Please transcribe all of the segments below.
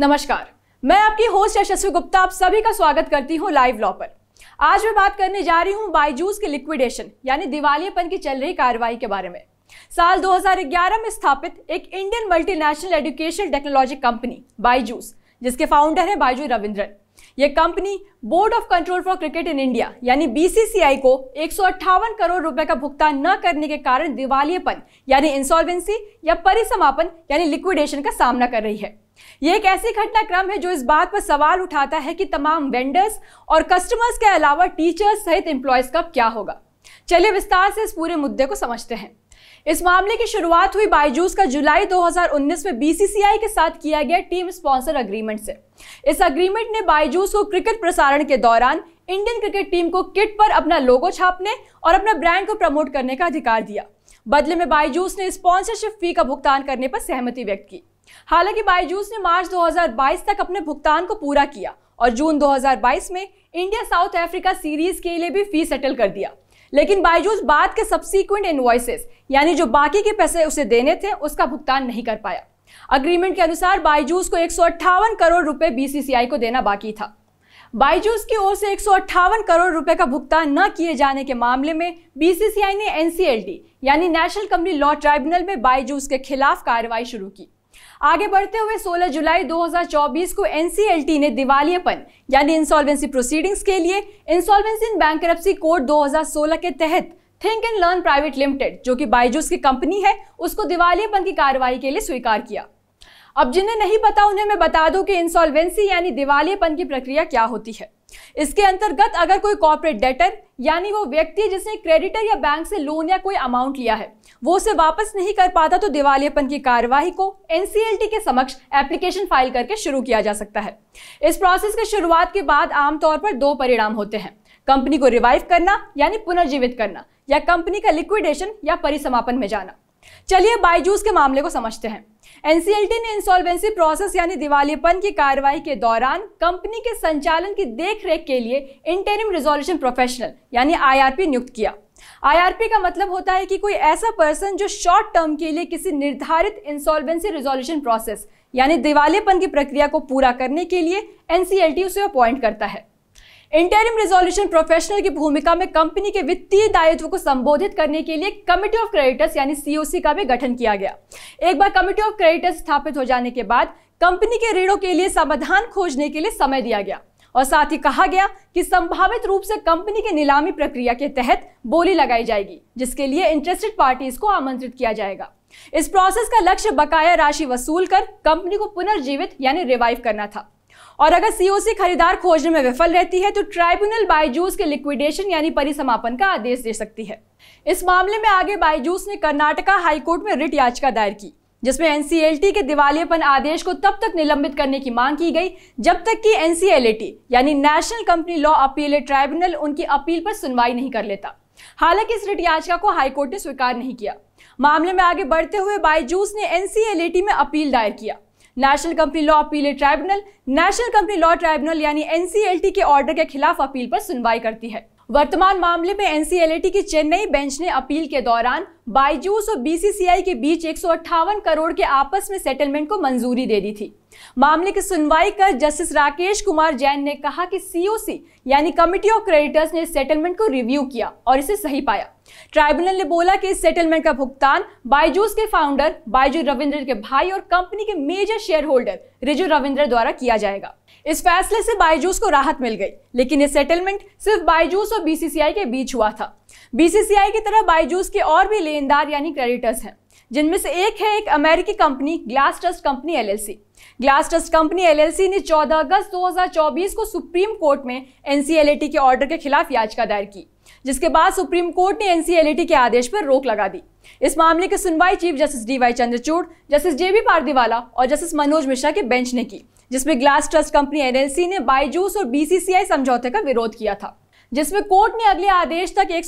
नमस्कार मैं आपकी होस्ट यशस्वी गुप्ता आप सभी का स्वागत करती हूँ लाइव लॉ पर आज मैं बात करने जा रही हूँ बाईजूस के लिक्विडेशन यानी दिवालियापन की चल रही कार्रवाई के बारे में साल 2011 में स्थापित एक Indian multinational education technology company Byju's जिसके फाउंडर है बाइजू रविंद्रन ये company board of control for cricket in India यानी बीसीसीआई को एक करोड़ रुपए का भुगतान न करने के कारण दिवालियापन यानी इंसॉल्वेंसी या परिसमापन यानी लिक्विडेशन का सामना कर रही है ये एक ऐसी घटनाक्रम है जो इस बात पर सवाल उठाता है कि तमाम वेंडर्स और कस्टमर्स के अलावा टीचर्स सहित एम्प्लॉयज़ का क्या होगा चलिए विस्तार से इस पूरे मुद्दे को समझते हैं इस मामले की शुरुआत हुई बायजूस का जुलाई 2019 में बीसीसीआई के साथ किया गया टीम स्पॉन्सर अग्रीमेंट से इस अग्रीमेंट ने बायजूस को क्रिकेट प्रसारण के दौरान इंडियन क्रिकेट टीम को किट पर अपना लोगो छापने और अपने ब्रांड को प्रमोट करने का अधिकार दिया बदले में बायजूस ने स्पॉन्सरशिप फी का भुगतान करने पर सहमति व्यक्त की हालांकि बायजूस ने मार्च 2022 तक अपने भुगतान को पूरा किया और जून 2022 में इंडिया साउथ अफ्रीका सीरीज के लिए भी फी सेटल कर दिया लेकिन बायजूस बाद के सब्सिक्वेंट इन्वॉइसेस यानी जो बाकी के पैसे उसे देने थे उसका भुगतान नहीं कर पाया अग्रीमेंट के अनुसार बायजूस को एक करोड़ रुपए बीसीसीआई को देना बाकी था बायजूस की ओर से एक करोड़ रुपए का भुगतान न किए जाने के मामले में बीसीसीआई ने एनसीएलटी यानी नेशनल कंपनी लॉ ट्राइब्यूनल में बायजूस के खिलाफ कार्रवाई शुरू की आगे बढ़ते हुए 16 जुलाई 2024 को एनसीएलटी ने दिवालियापन यानी इंसॉल्वेंसी प्रोसीडिंग्स के लिए इंसॉल्वेंसी इन बैंक कोड 2016 के तहत think and learn private limited जो कि बाइजूस की कंपनी है उसको दिवालियापन की कार्रवाई के लिए स्वीकार किया अब जिन्हें नहीं पता उन्हें मैं बता दूं कि इंसॉल्वेंसी यानी दिवालियापन की प्रक्रिया क्या होती है इसके अंतर्गत अगर कोई कॉर्पोरेट डेटर यानी वो व्यक्ति जिसने क्रेडिटर या बैंक से लोन या कोई अमाउंट लिया है वो उसे वापस नहीं कर पाता तो दिवालियापन की कार्यवाही को एनसीएलटी के समक्ष एप्लीकेशन फाइल करके शुरू किया जा सकता है इस प्रोसेस के शुरुआत के बाद आमतौर पर दो परिणाम होते हैं कंपनी को रिवाइव करना यानी पुनर्जीवित करना या कंपनी का लिक्विडेशन या परिसमापन में जाना चलिए बायजूस के मामले को समझते हैं एनसीएलटी ने इंसॉल्वेंसी प्रोसेस यानी दिवालीपन की कार्रवाई के दौरान कंपनी के संचालन की देखरेख के लिए इंटरिम रिजोल्यूशन प्रोफेशनल यानी आईआरपी नियुक्त किया आईआरपी का मतलब होता है कि कोई ऐसा पर्सन जो शॉर्ट टर्म के लिए किसी निर्धारित इंसॉल्वेंसी रिजोल्यूशन प्रोसेस यानी दिवालीपन की प्रक्रिया को पूरा करने के लिए एनसीएलटी उसे अपॉइंट करता है इंटरिम रिजोल्यूशन प्रोफेशनल की भूमिका में कंपनी के वित्तीय दायित्व को संबोधित करने के लिए कमिटी ऑफ क्रेडिटर्स यानी सीओसी का भी गठन किया गया एक बार कमिटी ऑफ क्रेडिटर्स स्थापित हो जाने के बाद कंपनी के ऋणों के लिए समाधान खोजने के लिए समय दिया गया और साथ ही कहा गया कि संभावित रूप से कंपनी की नीलामी प्रक्रिया के तहत बोली लगाई जाएगी जिसके लिए इंटरेस्टेड पार्टीज को आमंत्रित किया जाएगा इस प्रोसेस का लक्ष्य बकाया राशि वसूल कर कंपनी को पुनर्जीवित यानी रिवाइव करना था और अगर सीओसी खरीदार खोजने में विफल रहती है तो ट्राइब्यूनल बायजूस के लिक्विडेशन यानी परिसमापन का आदेश दे सकती है इस मामले में आगे बायजूस ने कर्नाटका हाईकोर्ट में रिट याचिका दायर की जिसमें एनसीएलटी के दिवालियापन आदेश को तब तक निलंबित करने की मांग की गई जब तक कि एनसीएलटी यानी national company law appeal tribunal उनकी अपील पर सुनवाई नहीं कर लेता हालांकि इस रिट याचिका को हाईकोर्ट ने स्वीकार नहीं किया मामले में आगे बढ़ते हुए बायजूस ने एनसीएलटी में अपील दायर किया national company law appeal tribunal national company law tribunal यानी एनसीएलटी के ऑर्डर के खिलाफ अपील पर सुनवाई करती है वर्तमान मामले में एनसीएलटी की चेन्नई बेंच ने अपील के दौरान बाईजूस और बीसीसीआई के बीच एक करोड़ के आपस में सेटलमेंट को मंजूरी दे दी थी मामले की सुनवाई कर जस्टिस राकेश कुमार जैन ने कहा कि सीओसी यानी कमिटी ऑफ क्रेडिटर्स ने सेटलमेंट को रिव्यू किया और इसे सही पाया ट्राइब्यूनल ने बोला कि इस सेटलमेंट का भुगतान बायजूस के फाउंडर बायजू रविंद्र के भाई और कंपनी के major share holder Riju Raveendran द्वारा किया जाएगा इस फैसले से बायजूस को राहत मिल गई लेकिन यह सेटलमेंट सिर्फ बायजूस और बीसीसीआई के बीच हुआ था बीसीसीआई की तरह बायजूस के और भी लेनदार यानी क्रेडिटर्स हैं जिनमें से एक है एक अमेरिकी company glass trust company LLC glass trust company LLC ने 14 अगस्त 2024 को सुप्रीम कोर्ट में एनसीएलएटी के ऑर्डर के खिलाफ याचिका दायर की जिसके बाद सुप्रीम कोर्ट ने एनसीएलएटी के आदेश पर रोक लगा दी इस मामले की सुनवाई chief justice D Y Chandrachud justice J B Pardiwala और जस्टिस मनोज मिश्रा के बेंच ने की जिसमें ग्लास ट्रस्ट कंपनी एनएलसी ने बाईजूस और बीसीसीआई समझौते का विरोध किया था जिसमें कोर्ट ने अगले आदेश तक एक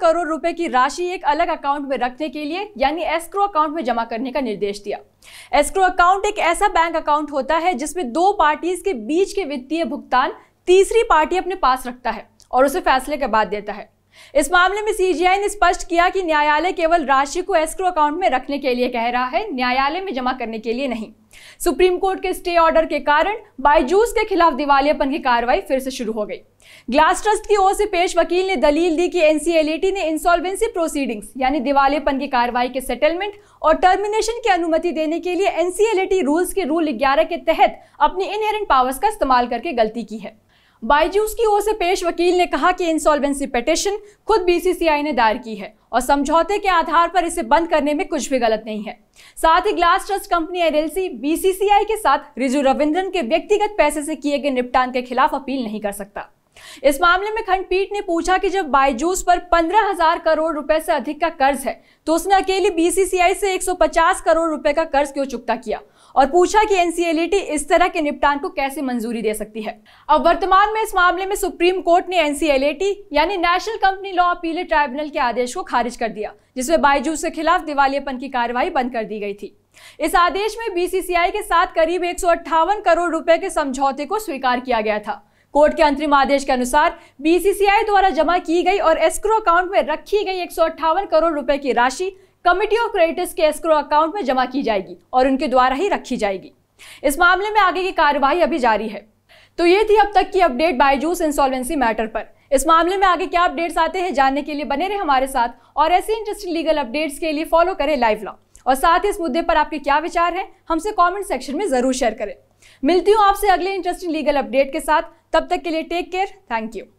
करोड़ रुपए की राशि एक अलग अकाउंट में रखने के लिए यानी एस्क्रो अकाउंट में जमा करने का निर्देश दिया एस्क्रो अकाउंट एक ऐसा बैंक अकाउंट होता है जिसमें दो पार्टीज के बीच के वित्तीय भुगतान तीसरी पार्टी अपने पास रखता है और उसे फैसले के बाद देता है इस मामले में सीजीआई ने स्पष्ट किया कि न्यायालय केवल राशि को एस्क्रो अकाउंट में रखने के लिए कह रहा है न्यायालय में जमा करने के लिए नहीं सुप्रीम कोर्ट के स्टे ऑर्डर के कारण बायजूस के खिलाफ दिवालियापन की कार्रवाई फिर से शुरू हो गई ग्लास ट्रस्ट की ओर से पेश वकील ने दलील दी कि एनसीएलईटी ने इंसॉल्वेंसी प्रोसीडिंग्स यानी दिवालियापन की कार्रवाई के सेटलमेंट और टर्मिनेशन की अनुमति देने के लिए एनसीएलईटी रूल्स के रूल 11 के तहत अपनी इनहेरेंट पावर्स का इस्तेमाल करके गलती की है बाईजूस की ओर से पेश वकील ने कहा कि इंसॉल्वेंसी पिटिशन खुद बीसीसीआई ने दायर की है और समझौते के आधार पर इसे बंद करने में कुछ भी गलत नहीं है साथ ही glass trust company LLC BCCI के साथ रिजु रविंद्रन के व्यक्तिगत पैसे से किए गए निपटान के खिलाफ अपील नहीं कर सकता इस मामले में खंडपीठ ने पूछा कि जब बायजूस पर पंद्रह हजार करोड़ रुपए से अधिक का कर्ज है तो उसने अकेले बीसीसीआई से 150 करोड़ रुपए का कर्ज क्यों चुकता किया और पूछा कि एनसीएलईटी e इस तरह के निपटान को कैसे मंजूरी दे सकती है अब वर्तमान में इस मामले में सुप्रीम कोर्ट ने एनसीएलईटी e यानी national company law appeal tribunal के आदेश को खारिज कर दिया जिसमें बायजूस के खिलाफ दिवालियापन की कार्रवाई बंद कर दी गई थी इस आदेश में बीसीसीआई के साथ करीब एक करोड़ रुपए के समझौते को स्वीकार किया गया था कोर्ट के अंतरिम आदेश के अनुसार बीसीसीआई द्वारा जमा की गई और एस्क्रो अकाउंट में रखी गई एक करोड़ रुपए की राशि कमिटी ऑफ क्रेडिटर्स के एस्क्रो अकाउंट में जमा की जाएगी और उनके द्वारा ही रखी जाएगी इस मामले में आगे की कार्यवाही अभी जारी है तो ये थी अब तक की अपडेट बायजूस इंसॉल्वेंसी मैटर पर इस मामले में आगे क्या अपडेट्स आते हैं जानने के लिए बने रहे हमारे साथ और ऐसे इंटरेस्टिंग लीगल अपडेट्स के लिए फॉलो करें लाइव लॉ और साथ ही इस मुद्दे पर आपके क्या विचार हैं हमसे कमेंट सेक्शन में ज़रूर शेयर करें मिलती हूँ आपसे अगले इंटरेस्टिंग लीगल अपडेट के साथ तब तक के लिए टेक केयर थैंक यू